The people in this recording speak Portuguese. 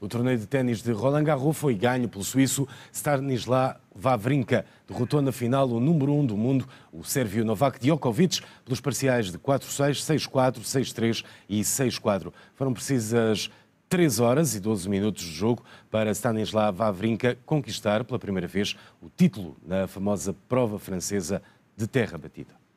O torneio de ténis de Roland Garros foi ganho pelo suíço Stanislav Wawrinka. Derrotou na final o número 1 um do mundo, o sérvio Novak Djokovic, pelos parciais de 4-6, 6-4, 6-3 e 6-4. Foram precisas 3 horas e 12 minutos de jogo para Stanislav Wawrinka conquistar pela primeira vez o título na famosa prova francesa de terra batida.